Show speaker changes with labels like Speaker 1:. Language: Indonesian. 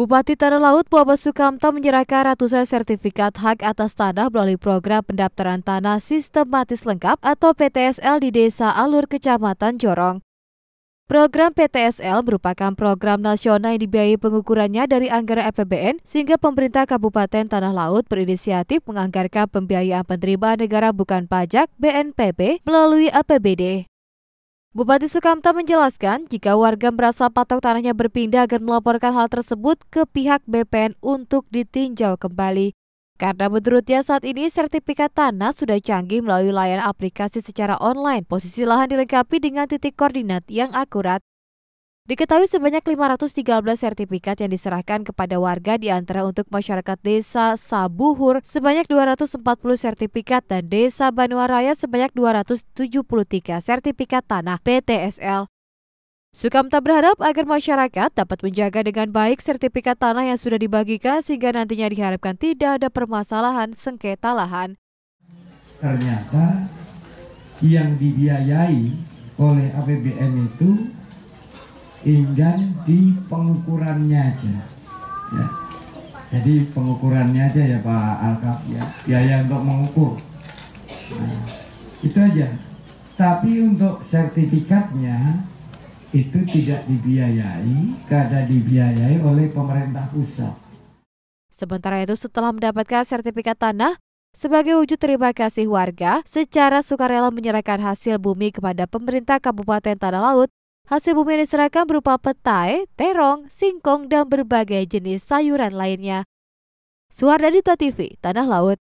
Speaker 1: Bupati Tanah Laut Bapak Sukamta menyerahkan ratusan sertifikat hak atas tanah melalui program pendaftaran tanah sistematis lengkap atau PTSL di Desa Alur Kecamatan Jorong. Program PTSL merupakan program nasional yang dibiayai pengukurannya dari anggaran APBN sehingga pemerintah Kabupaten Tanah Laut berinisiatif menganggarkan pembiayaan penerimaan negara bukan pajak BNPB melalui APBD. Bupati Sukamta menjelaskan jika warga merasa patok tanahnya berpindah agar melaporkan hal tersebut ke pihak BPN untuk ditinjau kembali. Karena menurutnya saat ini sertifikat tanah sudah canggih melalui layanan aplikasi secara online. Posisi lahan dilengkapi dengan titik koordinat yang akurat Diketahui sebanyak 513 sertifikat yang diserahkan kepada warga di antara untuk masyarakat desa Sabuhur sebanyak 240 sertifikat dan desa Banuaraya sebanyak 273 sertifikat tanah PTSL. Sukamta berharap agar masyarakat dapat menjaga dengan baik sertifikat tanah yang sudah dibagikan sehingga nantinya diharapkan tidak ada permasalahan sengketa lahan.
Speaker 2: Ternyata yang dibiayai oleh APBN itu enggan di pengukurannya aja ya. jadi pengukurannya aja ya Pak Alkaf ya biaya untuk mengukur nah, itu aja tapi untuk sertifikatnya itu tidak dibiayai karena dibiayai oleh pemerintah pusat
Speaker 1: Sementara itu setelah mendapatkan sertifikat tanah, sebagai wujud terima kasih warga, secara sukarela menyerahkan hasil bumi kepada pemerintah Kabupaten Tanah Laut Hasil bumi yang diserahkan berupa petai, terong, singkong, dan berbagai jenis sayuran lainnya. Suara tua TV, Tanah Laut.